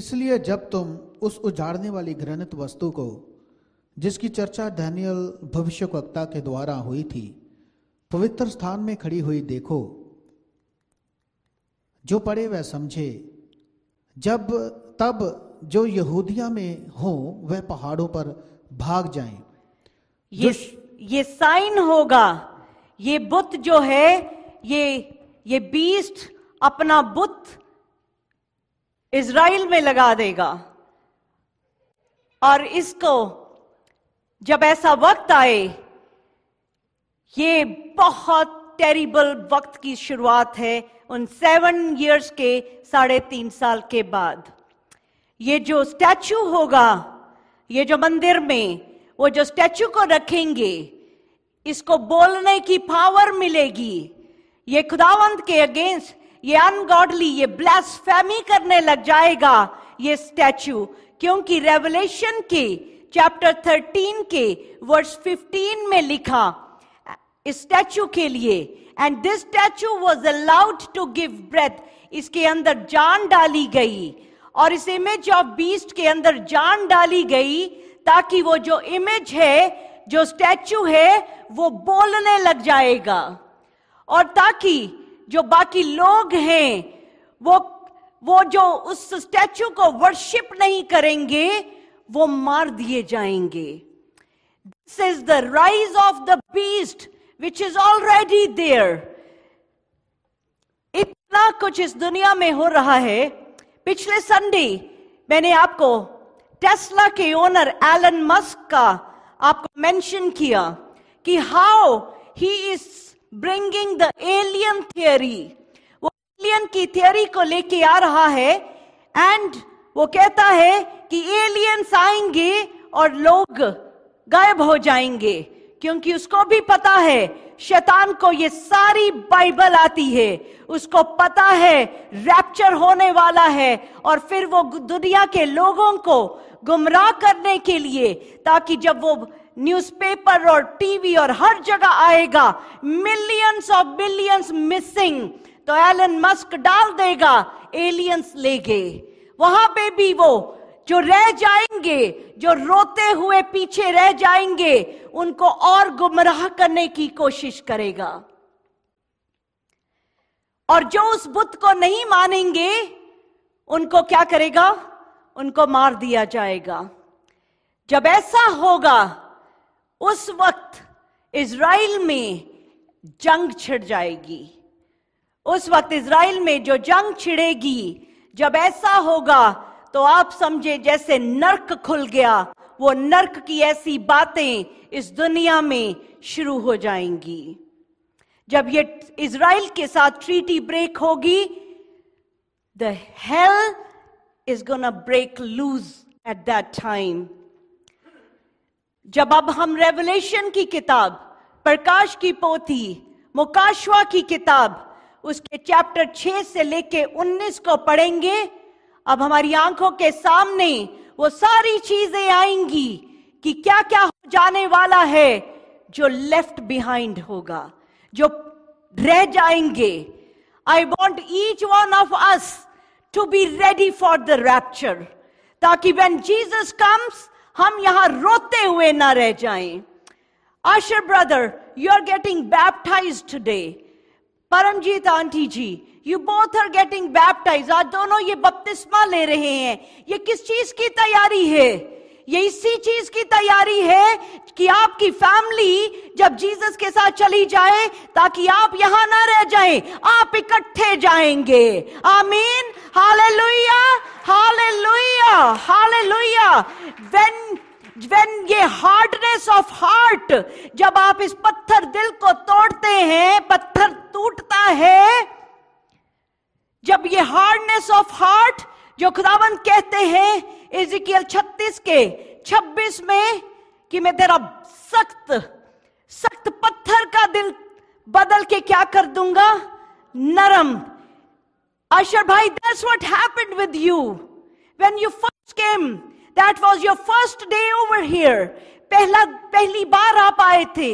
इसलिए जब तुम उस उजाड़ने वाली घृणित वस्तु को जिसकी चर्चा डैनियल भविष्य वक्ता के द्वारा हुई थी पवित्र स्थान में खड़ी हुई देखो जो पढ़े वह समझे जब तब जो यहूदिया में हो वह पहाड़ों पर भाग जाएं ये ये साइन होगा ये बुत जो है ये ये बीस्ट अपना बुत इज़राइल में लगा देगा और इसको जब ऐसा वक्त आए ये बहुत टेरिबल वक्त की शुरुआत है उन सेवन इयर्स के साढ़े तीन साल के बाद ये जो स्टैचू होगा ये जो मंदिर में वो जो स्टैचू को रखेंगे इसको बोलने की पावर मिलेगी ये खुदावंत के अगेंस्ट ये अनगॉडली ये ब्लैस करने लग जाएगा ये स्टैचू क्योंकि रेवलेशन के चैप्टर थर्टीन के वर्स फिफ्टीन में लिखा स्टैचू के लिए and this statue was allowed to give breath इसके अंदर जान डाली गई और इस इमेज ऑफ बीस्ट के अंदर जान डाली गई ताकि वो जो इमेज है जो स्टैचू है वो बोलने लग जाएगा और ताकि जो बाकी लोग हैं वो वो जो उस स्टैचू को वर्शिप नहीं करेंगे वो मार दिए जाएंगे this is the rise of the beast which is already there इतना कुछ इस दुनिया में हो रहा है पिछले संडे मैंने आपको टेस्ला के ओनर एलन मस्क का आपको मेंशन किया कि how he is bringing the alien theory वो एलियन की थियरी को लेके आ रहा है एंड वो कहता है कि एलियंस आएंगे और लोग गायब हो जाएंगे क्योंकि उसको भी पता है शैतान को ये सारी बाइबल आती है उसको पता है रैप्चर होने वाला है और फिर वो दुनिया के लोगों को गुमराह करने के लिए ताकि जब वो न्यूज़पेपर और टीवी और हर जगह आएगा मिलियंस ऑफ बिलियंस मिसिंग तो एलन मस्क डाल देगा एलियंस ले गए वहां पे भी वो जो रह जाएंगे जो रोते हुए पीछे रह जाएंगे उनको और गुमराह करने की कोशिश करेगा और जो उस बुद्ध को नहीं मानेंगे उनको क्या करेगा उनको मार दिया जाएगा जब ऐसा होगा उस वक्त इज़राइल में जंग छिड़ जाएगी उस वक्त इज़राइल में जो जंग छिड़ेगी जब ऐसा होगा तो आप समझे जैसे नर्क खुल गया वो नर्क की ऐसी बातें इस दुनिया में शुरू हो जाएंगी जब ये इसराइल के साथ ट्रीटी ब्रेक होगी the hell is going to break loose at that time. जब अब हम रेवलेशन की किताब प्रकाश की पोथी मुकाशवा की किताब उसके चैप्टर 6 से लेके 19 को पढ़ेंगे अब हमारी आंखों के सामने वो सारी चीजें आएंगी कि क्या क्या हो जाने वाला है जो लेफ्ट बिहाइंड होगा जो रह जाएंगे I want each one of us to be ready for the rapture ताकि वेन जीसस कम्स हम यहां रोते हुए ना रह जाएं। Asher brother you are getting baptize today Paramjeet aunty ji you both are getting baptize आज दोनों ये बपतिस्मा ले रहे हैं ये किस चीज की तैयारी है ये इसी चीज की तैयारी है कि आपकी फैमिली जब जीसस के साथ चली जाए ताकि आप यहां ना रह जाएं आप इकट्ठे जाएंगे आमीन hallelujah hallelujah hallelujah when when ये हार्डनेस ऑफ हार्ट जब आप इस पत्थर दिल को तोड़ते हैं पत्थर टूटता है जब ये हार्डनेस ऑफ हार्ट जो खुदावंत कहते हैं एजिकियल 36 के 26 में कि मैं तेरा सख्त सख्त पत्थर का दिल बदल के क्या कर दूंगा नरम आशर भाई that's what happened with you when you first came that was your first day over here पहला पहली बार आप आए थे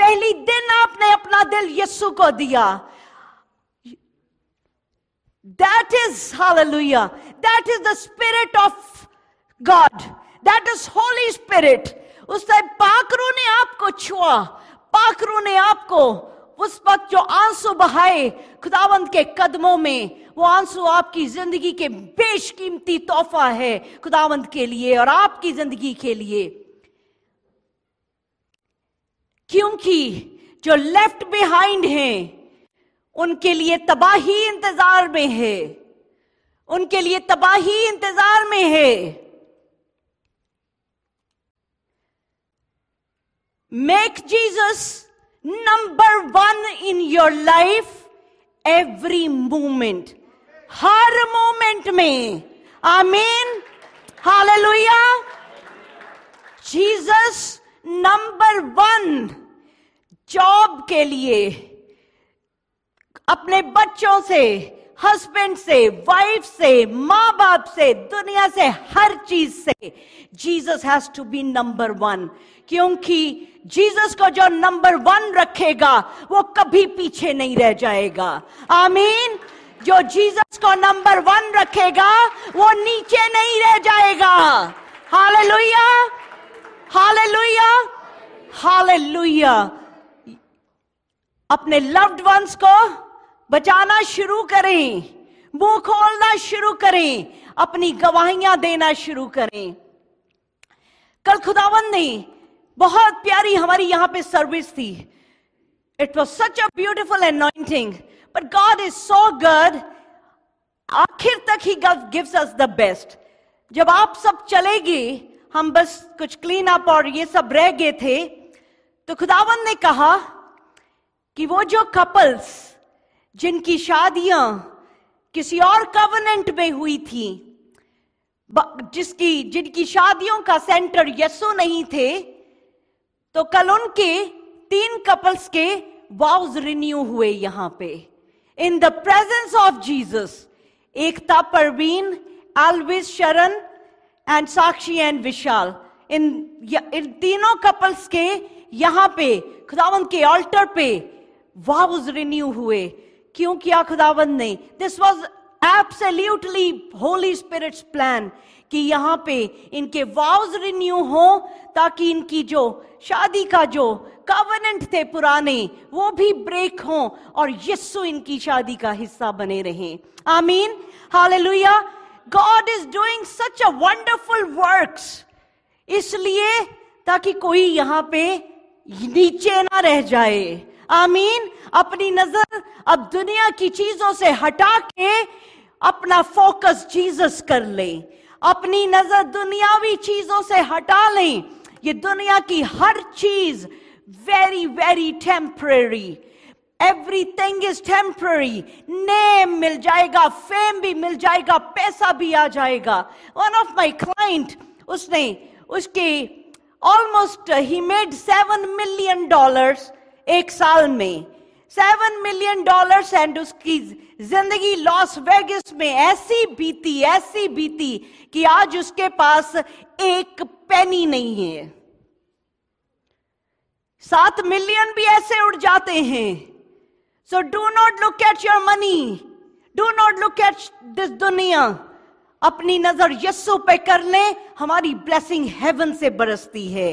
पहली दिन आपने अपना दिल यीशु को दिया that is hallelujah that is the spirit of God that is Holy Spirit उस टाइम ने आपको छुआ पाखरू ने आपको उस वक्त जो आंसू बहाए खुदावंत के कदमों में वो आंसू आपकी जिंदगी के बेशकीमती तोहफा है खुदावंत के लिए और आपकी जिंदगी के लिए क्योंकि जो लेफ्ट बिहाइंड हैं उनके लिए तबाही इंतजार में है उनके लिए तबाही इंतजार में है Make Jesus number one in your life every moment. हर मोमेंट में आमीन hallelujah Jesus number one job के लिए अपने बच्चों से हस्बैंड से वाइफ से माँ बाप से दुनिया से हर चीज से Jesus has to be number one क्योंकि जीसस को जो नंबर वन रखेगा वो कभी पीछे नहीं रह जाएगा आमीन जो जीसस को नंबर वन रखेगा वो नीचे नहीं रह जाएगा हाले लुया हाले लुया हाले लुया अपने लव्ड वंस को बचाना शुरू करें मुंह खोलना शुरू करें अपनी गवाहियां देना शुरू करें कल खुदावन ने बहुत प्यारी हमारी यहां पे सर्विस थी it was such a beautiful anointing but God is so good आखिर तक ही गिव्स अस द बेस्ट जब आप सब चले गए हम बस कुछ क्लीन अप और ये सब रह गए थे तो खुदावन ने कहा कि वो जो कपल्स जिनकी शादियां किसी और कवनेंट में हुई थी जिसकी जिनकी शादियों का सेंटर यसो नहीं थे तो कल उनके तीन कपल्स के वाउज रिन्यू हुए यहां पे in the presence of Jesus Ekta Parveen Elvis Sharan and Sakshi and Vishal इन इन तीनों कपल्स के यहां पे खुदावन के ऑल्टर पे वाउज रिन्यू हुए क्यों किया खुदावन ने this was absolutely Holy Spirit plan कि यहां पे इनके वाउज रिन्यू हो ताकि इनकी जो शादी का जो कवनेंट थे पुराने वो भी ब्रेक हो और यस्सु इनकी शादी का हिस्सा बने रहे आमीन लुया God is doing such a wonderful works इसलिए ताकि कोई यहां पे नीचे ना रह जाए आमीन अपनी नजर अब दुनिया की चीजों से हटा के अपना फोकस जीसस कर ले अपनी नजर दुनियावी चीजों से हटा लें ये दुनिया की हर चीज very very everything is temporary name मिल जाएगा फेम भी मिल जाएगा पैसा भी आ जाएगा वन ऑफ माई क्लाइंट उसने उसके ऑलमोस्ट ही मेड सेवन मिलियन डॉलर्स एक साल में सेवन मिलियन डॉलर एंड उसकी जिंदगी लॉस वेगस में ऐसी बीती ऐसी बीती कि आज उसके पास एक पेनी नहीं है सात मिलियन भी ऐसे उड़ जाते हैं so do not look at your money do not look at this दुनिया अपनी नजर यस्सु पे कर ले हमारी ब्लेसिंग हेवन से बरसती है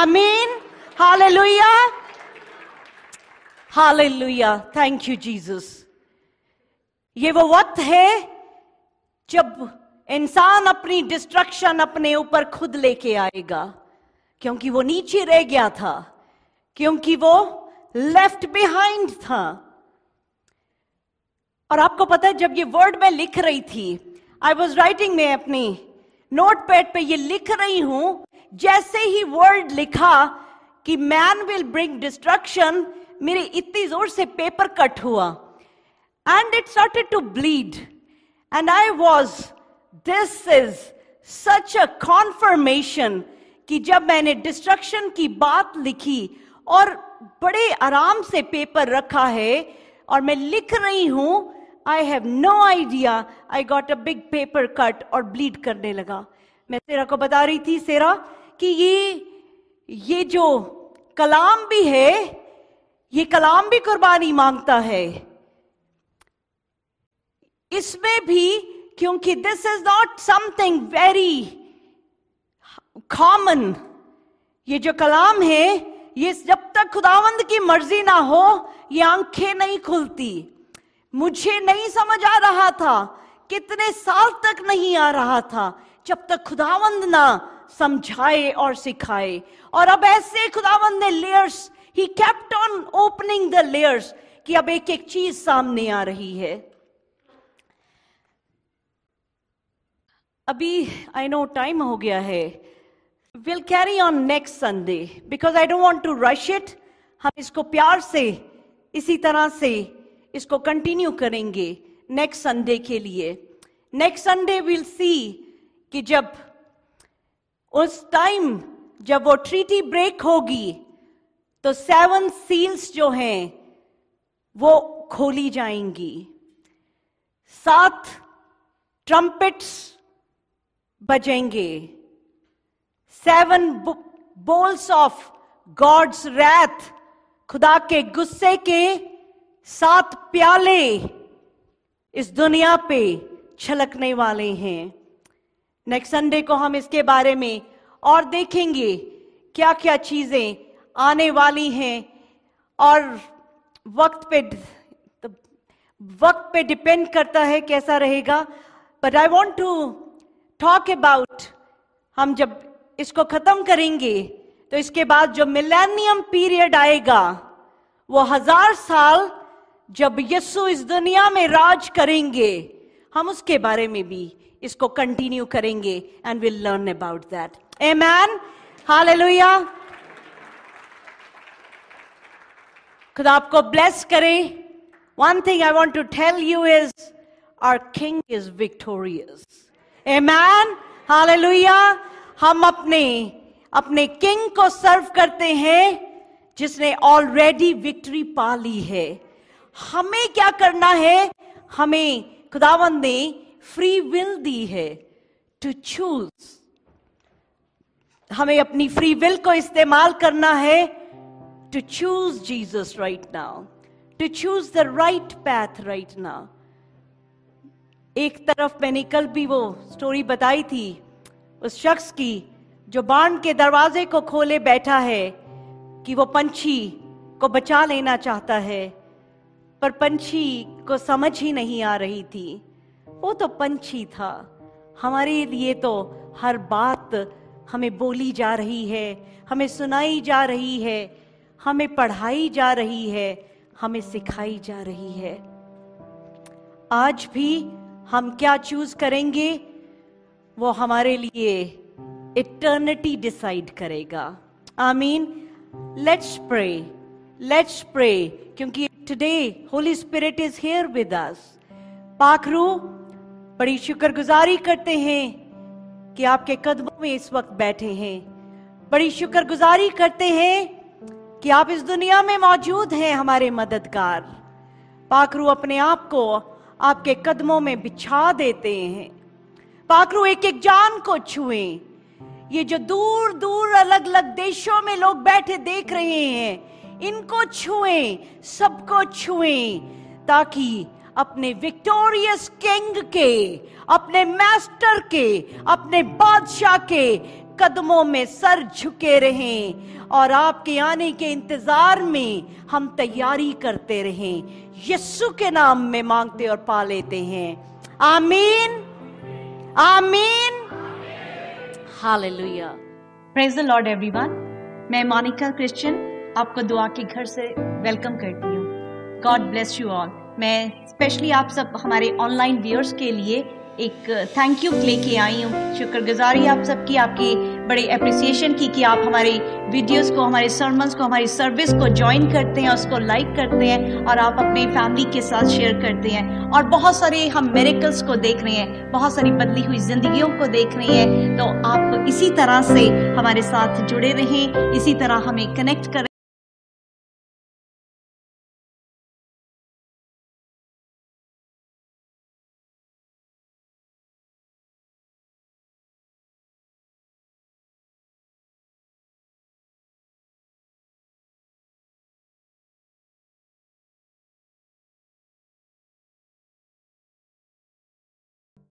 आमीन hallelujah hallelujah thank you Jesus ये वो वक्त है जब इंसान अपनी डिस्ट्रक्शन अपने ऊपर खुद लेके आएगा क्योंकि वो नीचे रह गया था क्योंकि वो लेफ्ट बिहाइंड था और आपको पता है जब ये वर्ड में लिख रही थी आई वॉज राइटिंग में अपनी नोट पैड पे ये लिख रही हूं जैसे ही वर्ड लिखा कि मैन विल ब्रिंग डिस्ट्रक्शन मेरे इतनी जोर से पेपर कट हुआ and it started to bleed and I was this is such a confirmation कि जब मैंने डिस्ट्रक्शन की बात लिखी और बड़े आराम से पेपर रखा है और मैं लिख रही हूं I have no idea I got a big paper cut और ब्लीड करने लगा मैं सेरा को बता रही थी सेरा कि ये ये जो कलाम भी है ये कलाम भी कुर्बानी मांगता है इसमें भी क्योंकि this is not something very common ये जो कलाम है ये जब तक खुदावंद की मर्जी ना हो ये आंखें नहीं खुलती मुझे नहीं समझ आ रहा था कितने साल तक नहीं आ रहा था जब तक खुदावंद ना समझाए और सिखाए और अब ऐसे खुदावंद ने लेयर्स ही kept on opening the layers कि अब एक एक चीज सामने आ रही है अभी आई नो टाइम हो गया है will carry on next Sunday because I don't want to rush it हम इसको प्यार से इसी तरह से इसको कंटिन्यू करेंगे नेक्स्ट संडे के लिए नेक्स्ट संडे विल सी कि जब उस टाइम जब वो ट्रीटी ब्रेक होगी तो सेवन सील्स जो हैं वो खोली जाएंगी सात ट्रम्पेट्स बजेंगे seven bowls of God's wrath खुदा के गुस्से के सात प्याले इस दुनिया पे छलकने वाले हैं नेक्स्ट संडे को हम इसके बारे में और देखेंगे क्या क्या चीजें आने वाली हैं और वक्त पे वक्त पे डिपेंड करता है कैसा रहेगा but I want to talk about हम जब इसको खत्म करेंगे तो इसके बाद जो मिलेनियम पीरियड आएगा वो हजार साल जब यस्सु इस दुनिया में राज करेंगे हम उसके बारे में भी इसको कंटिन्यू करेंगे and will learn about that amen हाल खुदा आपको ब्लेस करे one thing I want to tell you is our king is victorious amen हाल हम अपने अपने किंग को सर्व करते हैं जिसने ऑलरेडी विक्ट्री पा ली है हमें क्या करना है हमें खुदावन ने फ्री विल दी है टू चूज हमें अपनी फ्री विल को इस्तेमाल करना है to choose Jesus right now, to choose the right path right now. एक तरफ मैंने कल भी वो स्टोरी बताई थी उस शख्स की जो बांध के दरवाजे को खोले बैठा है कि वो पंछी को बचा लेना चाहता है पर पंछी को समझ ही नहीं आ रही थी वो तो पंछी था हमारे लिए तो हर बात हमें बोली जा रही है हमें सुनाई जा रही है हमें पढ़ाई जा रही है हमें सिखाई जा रही है आज भी हम क्या चूज करेंगे वो हमारे लिए इटर्निटी डिसाइड करेगा I mean let's pray let's pray क्योंकि today Holy Spirit is here with us पाखरू बड़ी शुक्रगुजारी करते हैं कि आपके कदमों में इस वक्त बैठे हैं बड़ी शुक्रगुजारी करते हैं कि आप इस दुनिया में मौजूद हैं हमारे मददगार पाखरू अपने आप को आपके कदमों में बिछा देते हैं पाखरू एक एक जान को छुए ये जो दूर दूर अलग अलग देशों में लोग बैठे देख रहे हैं इनको छुए सबको छुए ताकि अपने विक्टोरियस किंग के अपने मास्टर के अपने बादशाह के कदमों में सर झुके रहें और आपके आने के इंतजार में हम तैयारी करते रहें यस्सु के नाम में मांगते और पा लेते हैं आमीन आमीन hallelujah praise the Lord everyone मैं मोनिका क्रिश्चियन आपको दुआ के घर से वेलकम करती हूँ गॉड ब्लेस यू ऑल मैं स्पेशली आप सब हमारे ऑनलाइन व्यूअर्स के लिए एक थैंक uh, यू लेके आई हूँ शुक्रगुजारी आप सबकी आपके बड़े अप्रिसिएशन की कि आप हमारे वीडियोस को हमारे सर्मन्स को हमारी सर्विस को ज्वाइन करते हैं उसको लाइक करते हैं और आप अपने फैमिली के साथ शेयर करते हैं और बहुत सारे हम मेरेकल्स को देख रहे हैं बहुत सारी बदली हुई जिंदगियों को देख रहे हैं तो आप इसी तरह से हमारे साथ जुड़े रहें इसी तरह हमें कनेक्ट करें